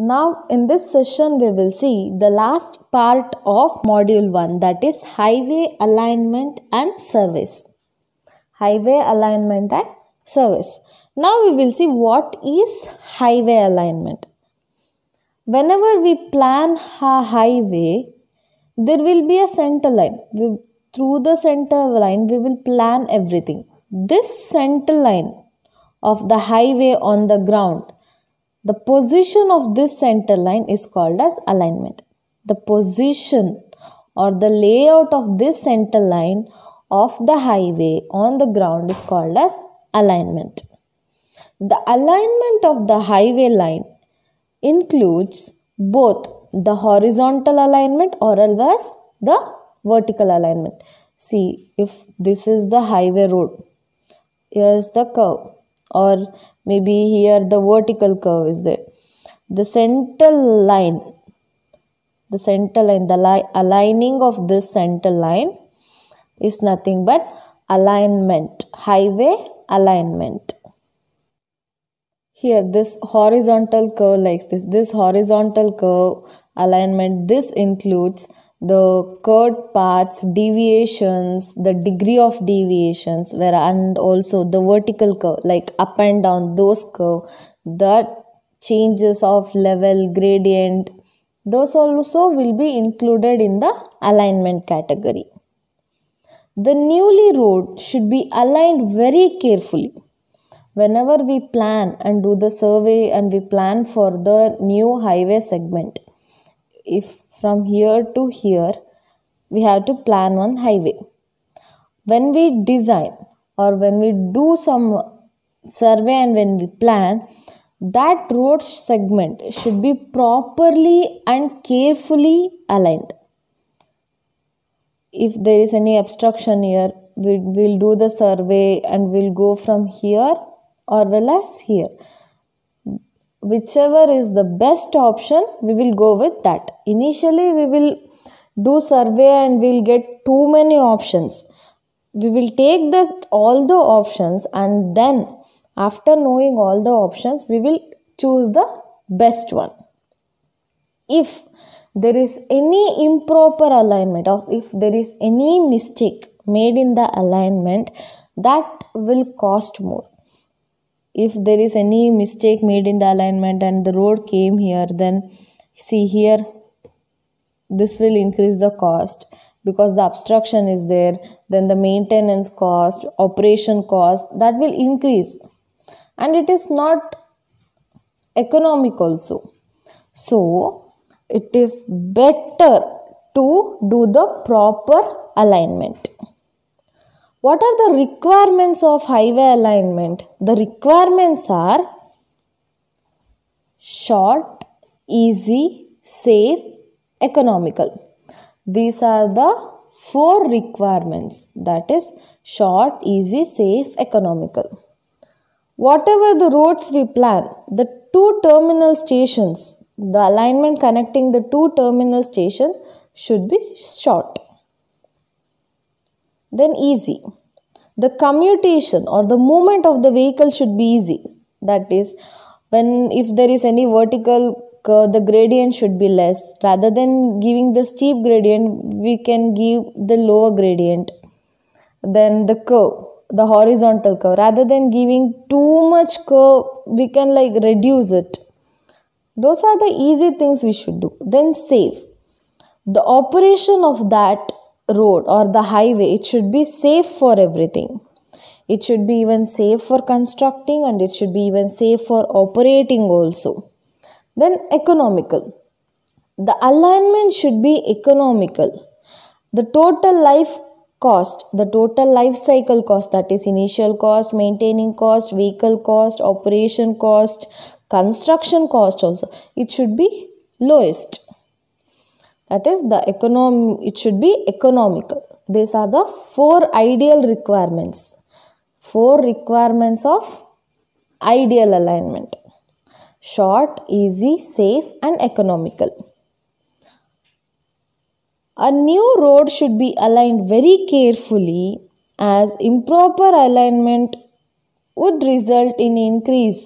Now in this session we will see the last part of module 1 that is highway alignment and service. Highway alignment and service. Now we will see what is highway alignment. Whenever we plan a highway there will be a center line. We, through the center line we will plan everything. This center line of the highway on the ground the position of this center line is called as alignment. The position or the layout of this center line of the highway on the ground is called as alignment. The alignment of the highway line includes both the horizontal alignment or else the vertical alignment. See if this is the highway road. Here's the curve or maybe here the vertical curve is there the center line the center line the aligning of this center line is nothing but alignment highway alignment here this horizontal curve like this this horizontal curve alignment this includes the curved paths, deviations, the degree of deviations, where and also the vertical curve, like up and down, those curve, the changes of level, gradient, those also will be included in the alignment category. The newly road should be aligned very carefully. Whenever we plan and do the survey and we plan for the new highway segment, if from here to here we have to plan one highway when we design or when we do some survey and when we plan that road segment should be properly and carefully aligned if there is any obstruction here we will do the survey and we'll go from here or well as here whichever is the best option we will go with that initially we will do survey and we'll get too many options we will take this all the options and then after knowing all the options we will choose the best one if there is any improper alignment or if there is any mistake made in the alignment that will cost more if there is any mistake made in the alignment and the road came here then see here this will increase the cost because the obstruction is there then the maintenance cost operation cost that will increase and it is not economic also so it is better to do the proper alignment what are the requirements of highway alignment? The requirements are short, easy, safe, economical. These are the four requirements that is short, easy, safe, economical. Whatever the roads we plan, the two terminal stations, the alignment connecting the two terminal stations should be short then easy. The commutation or the movement of the vehicle should be easy. That is, when if there is any vertical curve, uh, the gradient should be less. Rather than giving the steep gradient, we can give the lower gradient. Then the curve, the horizontal curve. Rather than giving too much curve, we can like reduce it. Those are the easy things we should do. Then save. The operation of that road or the highway, it should be safe for everything. It should be even safe for constructing and it should be even safe for operating also. Then economical. The alignment should be economical. The total life cost, the total life cycle cost that is initial cost, maintaining cost, vehicle cost, operation cost, construction cost also, it should be lowest that is the economy it should be economical these are the four ideal requirements four requirements of ideal alignment short easy safe and economical a new road should be aligned very carefully as improper alignment would result in increase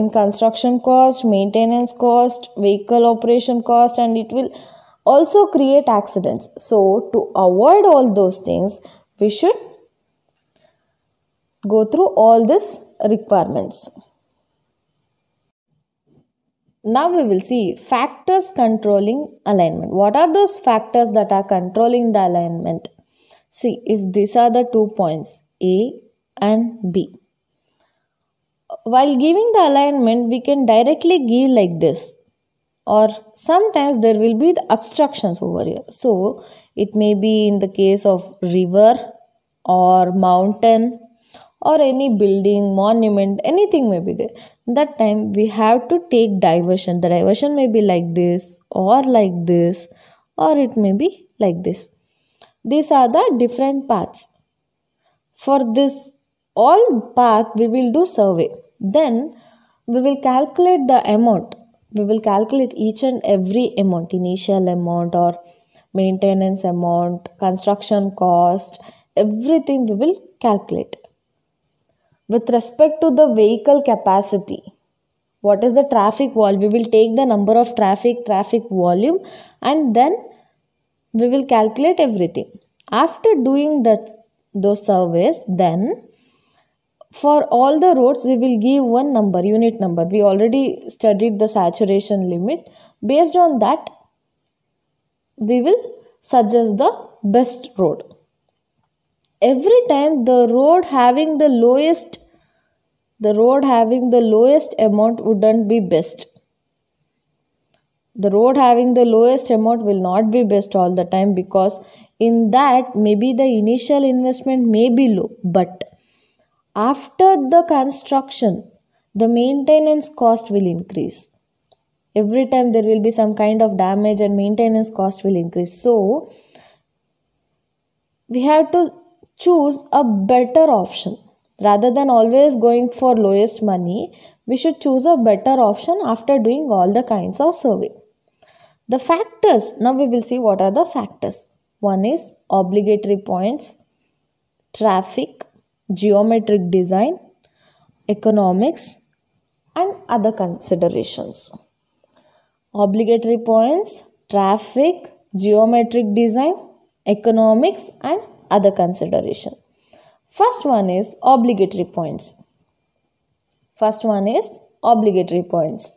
in construction cost maintenance cost vehicle operation cost and it will also create accidents. So, to avoid all those things, we should go through all these requirements. Now we will see factors controlling alignment. What are those factors that are controlling the alignment? See, if these are the two points A and B. While giving the alignment, we can directly give like this or sometimes there will be the obstructions over here so it may be in the case of river or mountain or any building monument anything may be there that time we have to take diversion the diversion may be like this or like this or it may be like this these are the different paths for this all path we will do survey then we will calculate the amount we will calculate each and every amount initial amount or maintenance amount construction cost everything we will calculate with respect to the vehicle capacity what is the traffic volume we will take the number of traffic traffic volume and then we will calculate everything after doing that those surveys then for all the roads we will give one number unit number we already studied the saturation limit based on that we will suggest the best road every time the road having the lowest the road having the lowest amount wouldn't be best the road having the lowest amount will not be best all the time because in that maybe the initial investment may be low but after the construction, the maintenance cost will increase. Every time there will be some kind of damage and maintenance cost will increase. So, we have to choose a better option. Rather than always going for lowest money, we should choose a better option after doing all the kinds of survey. The factors, now we will see what are the factors. One is obligatory points, traffic, geometric design, economics, and other considerations. Obligatory points traffic, geometric design, economics, and other consideration. First one is obligatory points. First one is obligatory points.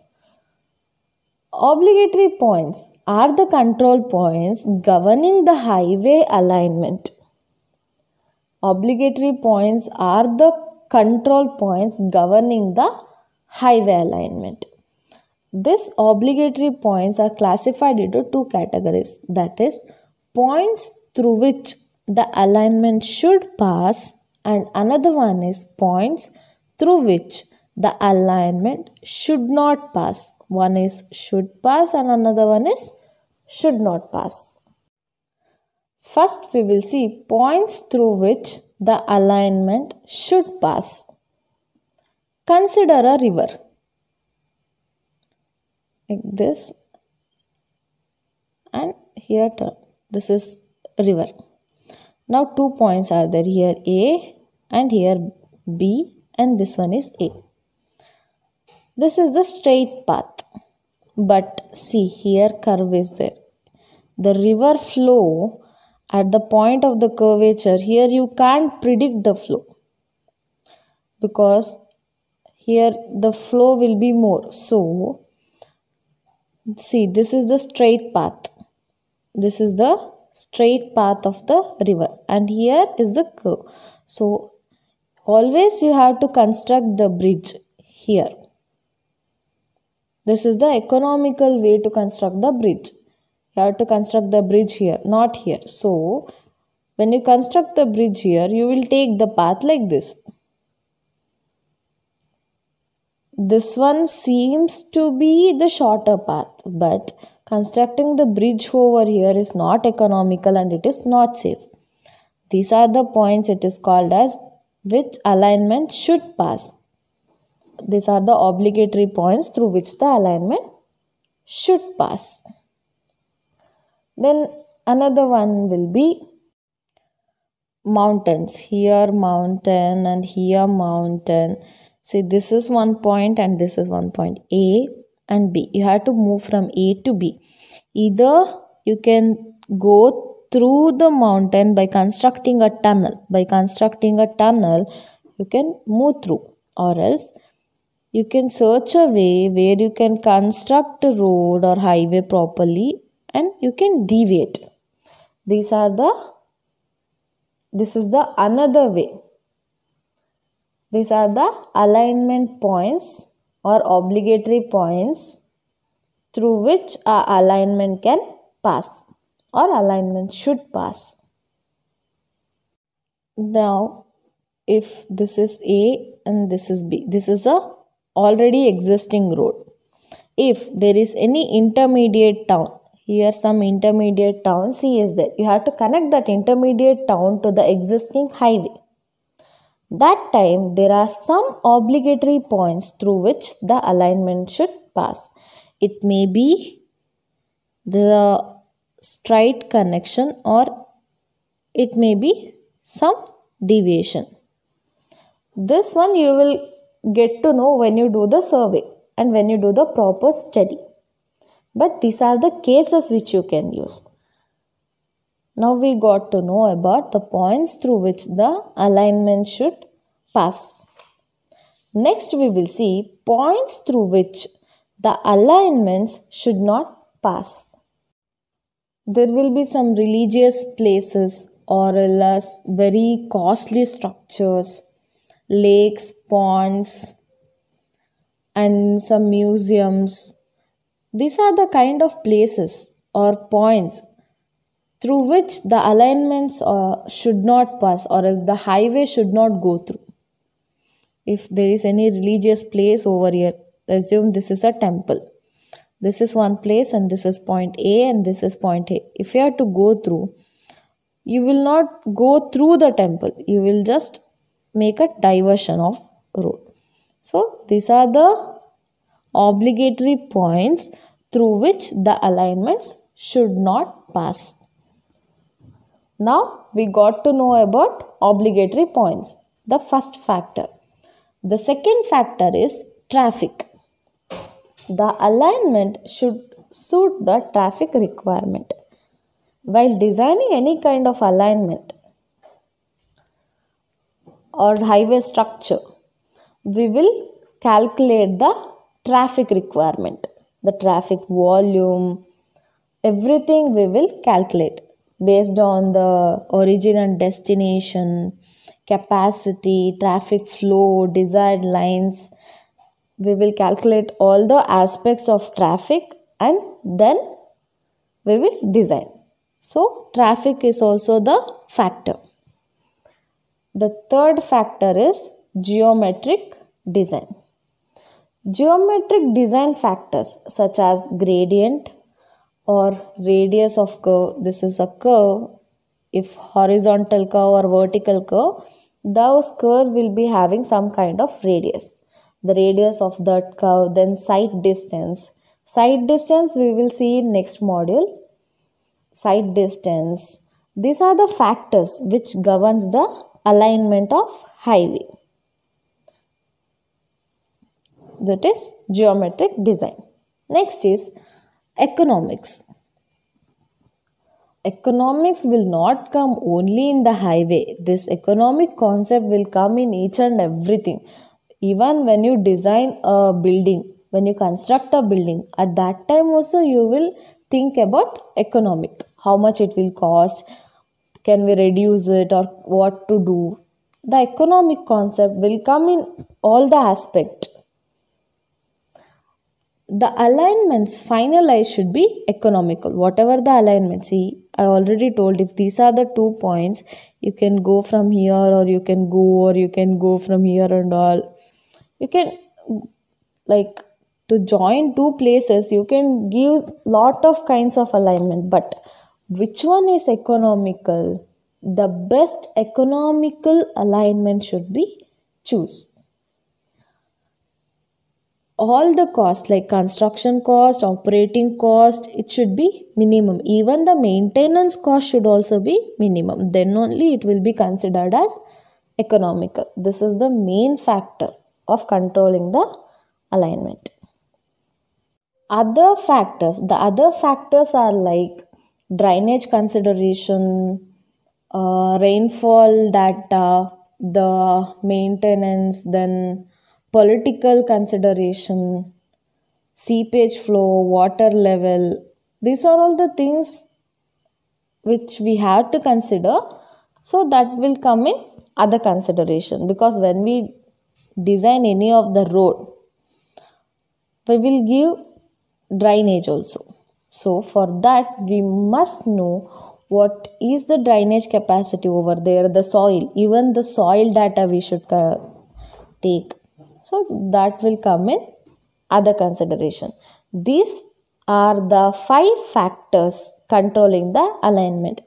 Obligatory points are the control points governing the highway alignment obligatory points are the control points governing the highway alignment. These obligatory points are classified into two categories that is, points through which the alignment should pass, and another one is points through which the alignment should not pass. One is should pass, and another one is should not pass. First, we will see points through which the alignment should pass. Consider a river like this and here turn. This is river. Now two points are there here A and here B and this one is A. This is the straight path but see here curve is there. The river flow at the point of the curvature here you can't predict the flow because here the flow will be more so see this is the straight path this is the straight path of the river and here is the curve so always you have to construct the bridge here this is the economical way to construct the bridge you have to construct the bridge here not here so when you construct the bridge here you will take the path like this this one seems to be the shorter path but constructing the bridge over here is not economical and it is not safe these are the points it is called as which alignment should pass these are the obligatory points through which the alignment should pass then another one will be mountains. Here mountain and here mountain. See this is one point and this is one point. A and B. You have to move from A to B. Either you can go through the mountain by constructing a tunnel. By constructing a tunnel, you can move through or else you can search a way where you can construct a road or highway properly and you can deviate these are the this is the another way these are the alignment points or obligatory points through which a alignment can pass or alignment should pass now if this is a and this is b this is a already existing road if there is any intermediate town here some intermediate town C is there. You have to connect that intermediate town to the existing highway. That time there are some obligatory points through which the alignment should pass. It may be the straight connection or it may be some deviation. This one you will get to know when you do the survey and when you do the proper study but these are the cases which you can use now we got to know about the points through which the alignment should pass next we will see points through which the alignments should not pass there will be some religious places or else very costly structures lakes ponds and some museums these are the kind of places or points through which the alignments uh, should not pass or as the highway should not go through. If there is any religious place over here, assume this is a temple. This is one place and this is point A and this is point A. If you have to go through, you will not go through the temple. You will just make a diversion of road. So these are the obligatory points through which the alignments should not pass. Now we got to know about obligatory points, the first factor. The second factor is traffic. The alignment should suit the traffic requirement. While designing any kind of alignment or highway structure, we will calculate the traffic requirement the traffic volume, everything we will calculate based on the origin and destination, capacity, traffic flow, desired lines. We will calculate all the aspects of traffic and then we will design. So, traffic is also the factor. The third factor is geometric design. Geometric design factors such as gradient or radius of curve, this is a curve, if horizontal curve or vertical curve, those curve will be having some kind of radius. The radius of that curve, then side distance. Side distance we will see in next module. Side distance. These are the factors which governs the alignment of highway that is geometric design. Next is economics. Economics will not come only in the highway. This economic concept will come in each and everything. Even when you design a building, when you construct a building, at that time also you will think about economic. How much it will cost, can we reduce it or what to do. The economic concept will come in all the aspect the alignments finalized should be economical. Whatever the alignment see, I already told if these are the two points, you can go from here or you can go or you can go from here and all. You can, like, to join two places, you can give lot of kinds of alignment, but which one is economical? The best economical alignment should be choose all the costs like construction cost operating cost it should be minimum even the maintenance cost should also be minimum then only it will be considered as economical this is the main factor of controlling the alignment other factors the other factors are like drainage consideration uh, rainfall data uh, the maintenance then political consideration, seepage flow, water level. These are all the things which we have to consider. So that will come in other consideration because when we design any of the road, we will give drainage also. So for that we must know what is the drainage capacity over there the soil even the soil data we should uh, take so that will come in other consideration. These are the five factors controlling the alignment.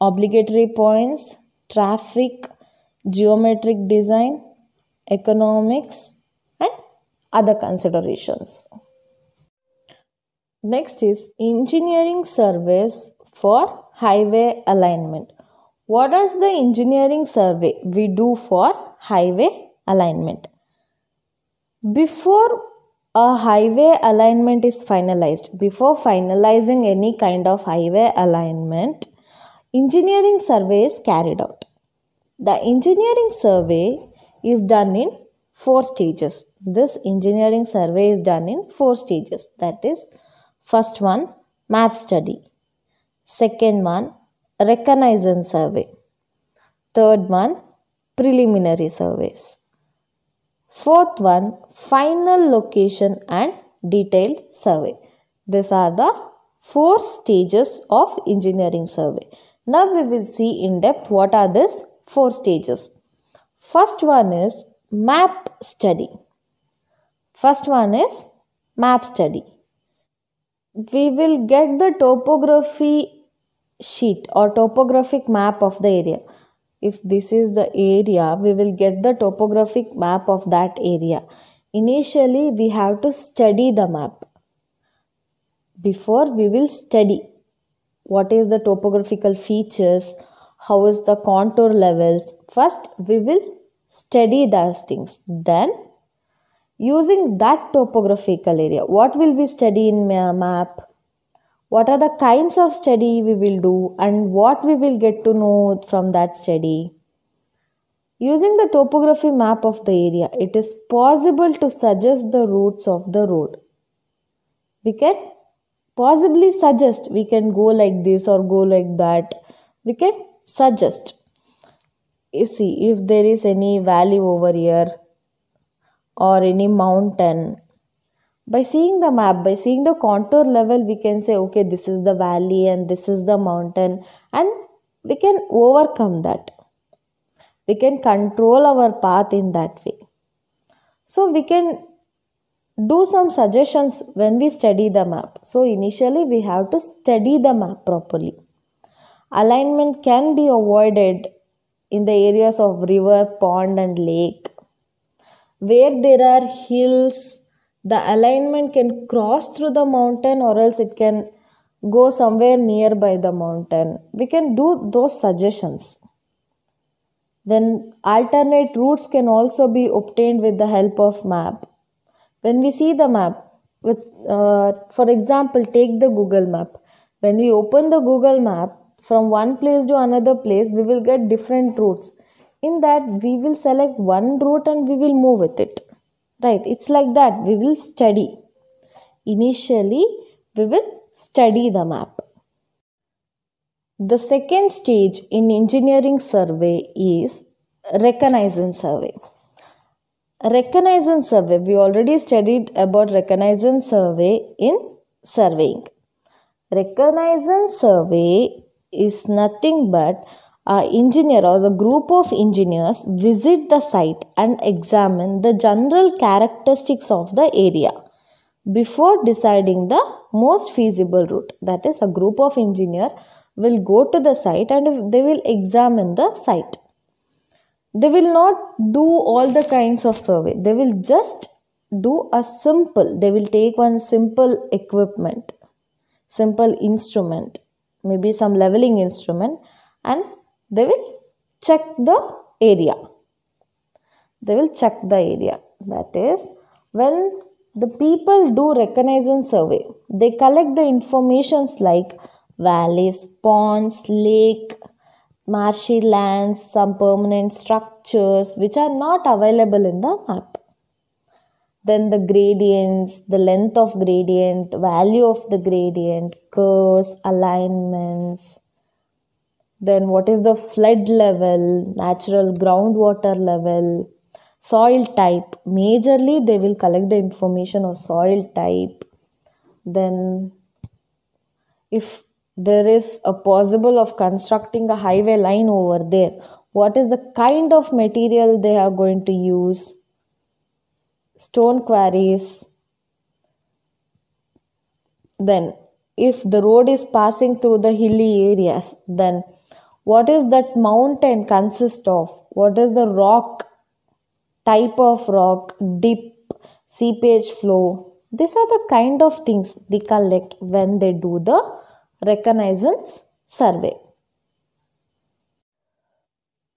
Obligatory points, traffic, geometric design, economics and other considerations. Next is engineering surveys for highway alignment. What is the engineering survey we do for highway alignment? before a highway alignment is finalized, before finalizing any kind of highway alignment, engineering survey is carried out. The engineering survey is done in four stages. This engineering survey is done in four stages. That is, first one, map study. Second one, reconnaissance survey. Third one, preliminary surveys. Fourth one, final location and detailed survey. These are the four stages of engineering survey. Now we will see in depth what are these four stages. First one is map study. First one is map study. We will get the topography sheet or topographic map of the area if this is the area we will get the topographic map of that area initially we have to study the map before we will study what is the topographical features how is the contour levels first we will study those things then using that topographical area what will we study in map what are the kinds of study we will do and what we will get to know from that study. Using the topography map of the area, it is possible to suggest the routes of the road. We can possibly suggest we can go like this or go like that. We can suggest. You see, if there is any valley over here or any mountain by seeing the map by seeing the contour level we can say okay this is the valley and this is the mountain and we can overcome that we can control our path in that way so we can do some suggestions when we study the map so initially we have to study the map properly alignment can be avoided in the areas of river pond and lake where there are hills the alignment can cross through the mountain or else it can go somewhere nearby the mountain. We can do those suggestions. Then alternate routes can also be obtained with the help of map. When we see the map, with uh, for example, take the Google map. When we open the Google map from one place to another place, we will get different routes. In that, we will select one route and we will move with it right it's like that we will study initially we will study the map the second stage in engineering survey is reconnaissance survey reconnaissance survey we already studied about reconnaissance survey in surveying reconnaissance survey is nothing but a engineer or a group of engineers visit the site and examine the general characteristics of the area before deciding the most feasible route. That is, a group of engineer will go to the site and they will examine the site. They will not do all the kinds of survey. They will just do a simple, they will take one simple equipment, simple instrument, maybe some leveling instrument and they will check the area they will check the area that is when the people do reconnaissance survey they collect the informations like valleys ponds lake marshy lands some permanent structures which are not available in the map then the gradients the length of gradient value of the gradient curves alignments then what is the flood level, natural groundwater level, soil type. Majorly, they will collect the information of soil type. Then, if there is a possible of constructing a highway line over there, what is the kind of material they are going to use? Stone quarries. Then, if the road is passing through the hilly areas, then what is that mountain consist of? What is the rock? Type of rock, dip, seepage flow. These are the kind of things they collect when they do the reconnaissance survey.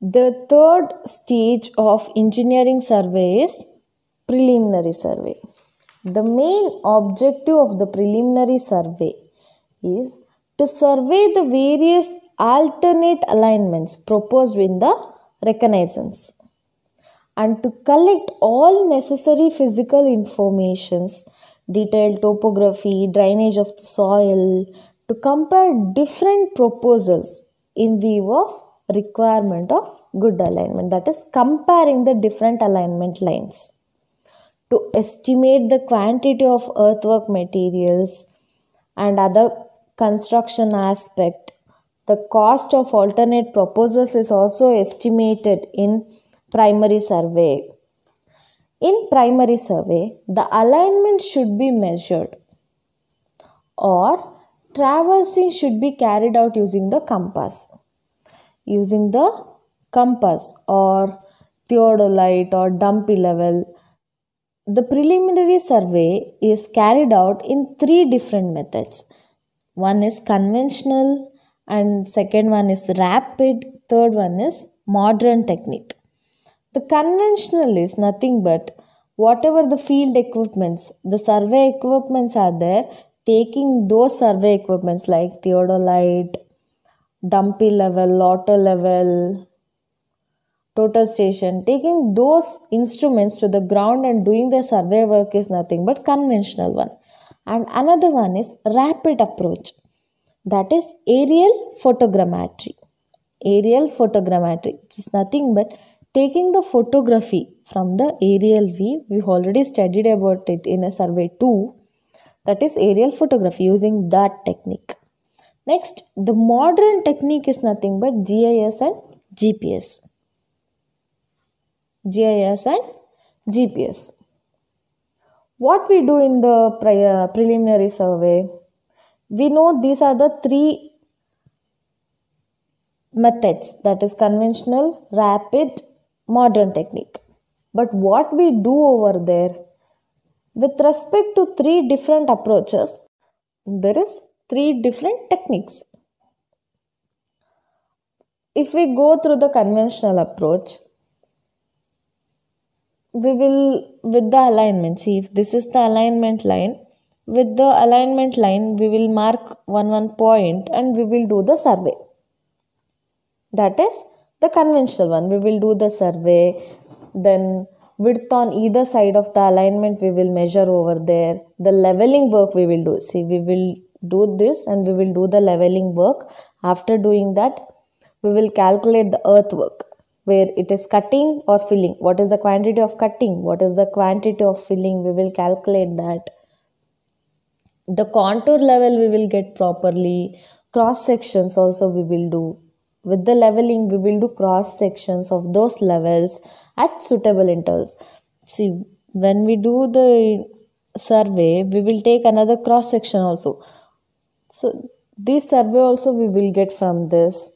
The third stage of engineering survey is preliminary survey. The main objective of the preliminary survey is to survey the various alternate alignments proposed in the reconnaissance and to collect all necessary physical informations detailed topography drainage of the soil to compare different proposals in view of requirement of good alignment that is comparing the different alignment lines to estimate the quantity of earthwork materials and other construction aspect the cost of alternate proposals is also estimated in primary survey. In primary survey, the alignment should be measured or traversing should be carried out using the compass. Using the compass or theodolite or dumpy level, the preliminary survey is carried out in three different methods. One is conventional, and second one is rapid, third one is modern technique. The conventional is nothing but whatever the field equipments, the survey equipments are there, taking those survey equipments like theodolite, dumpy level, lotto level, total station, taking those instruments to the ground and doing the survey work is nothing but conventional one. And another one is rapid approach that is aerial photogrammetry aerial photogrammetry it is nothing but taking the photography from the aerial view we already studied about it in a survey 2 that is aerial photography using that technique next the modern technique is nothing but gis and gps gis and gps what we do in the uh, preliminary survey we know these are the three methods that is conventional rapid modern technique but what we do over there with respect to three different approaches there is three different techniques if we go through the conventional approach we will with the alignment see if this is the alignment line with the alignment line we will mark one one point and we will do the survey that is the conventional one we will do the survey then width on either side of the alignment we will measure over there the leveling work we will do see we will do this and we will do the leveling work after doing that we will calculate the earthwork where it is cutting or filling what is the quantity of cutting what is the quantity of filling we will calculate that the contour level we will get properly cross sections also we will do with the leveling we will do cross sections of those levels at suitable intervals see when we do the survey we will take another cross section also so this survey also we will get from this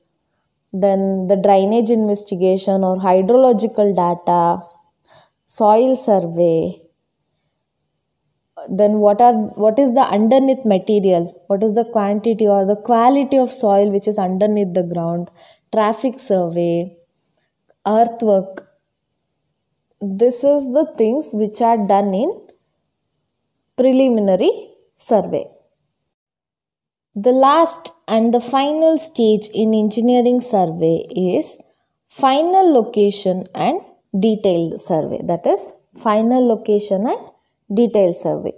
then the drainage investigation or hydrological data soil survey then what are what is the underneath material what is the quantity or the quality of soil which is underneath the ground traffic survey earthwork this is the things which are done in preliminary survey the last and the final stage in engineering survey is final location and detailed survey that is final location and detailed survey.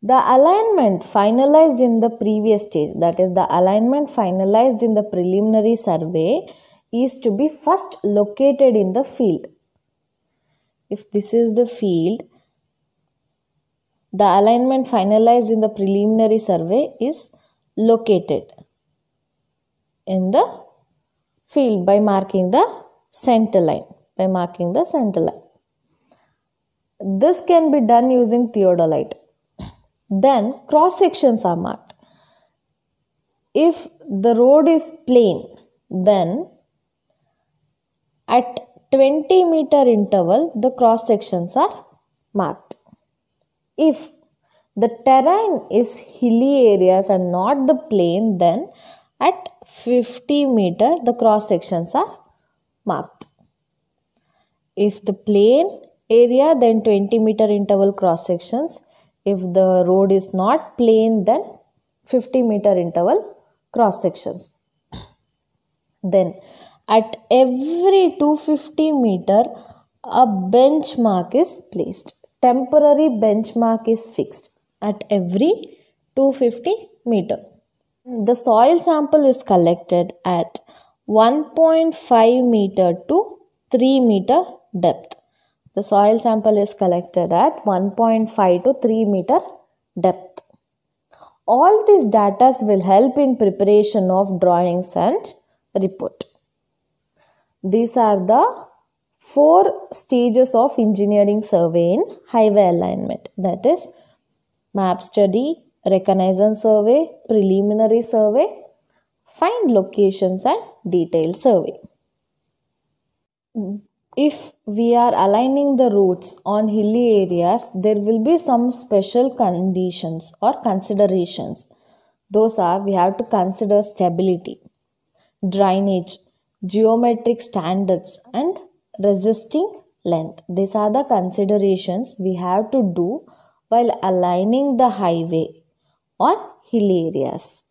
The alignment finalized in the previous stage, that is, the alignment finalized in the preliminary survey, is to be first located in the field. If this is the field, the alignment finalized in the preliminary survey is located in the field by marking the center line by marking the center line this can be done using theodolite. Then cross sections are marked. If the road is plain, then at 20 meter interval the cross sections are marked. If the terrain is hilly areas and not the plain, then at 50 meter the cross sections are marked. If the plain area then 20 meter interval cross sections if the road is not plain then 50 meter interval cross sections then at every 250 meter a benchmark is placed temporary benchmark is fixed at every 250 meter the soil sample is collected at 1.5 meter to 3 meter depth the soil sample is collected at 1.5 to 3 meter depth. All these data will help in preparation of drawings and report. These are the four stages of engineering survey in highway alignment that is map study, reconnaissance survey, preliminary survey, find locations and detailed survey if we are aligning the roots on hilly areas, there will be some special conditions or considerations. Those are we have to consider stability, drainage, geometric standards, and resisting length. These are the considerations we have to do while aligning the highway on hilly areas.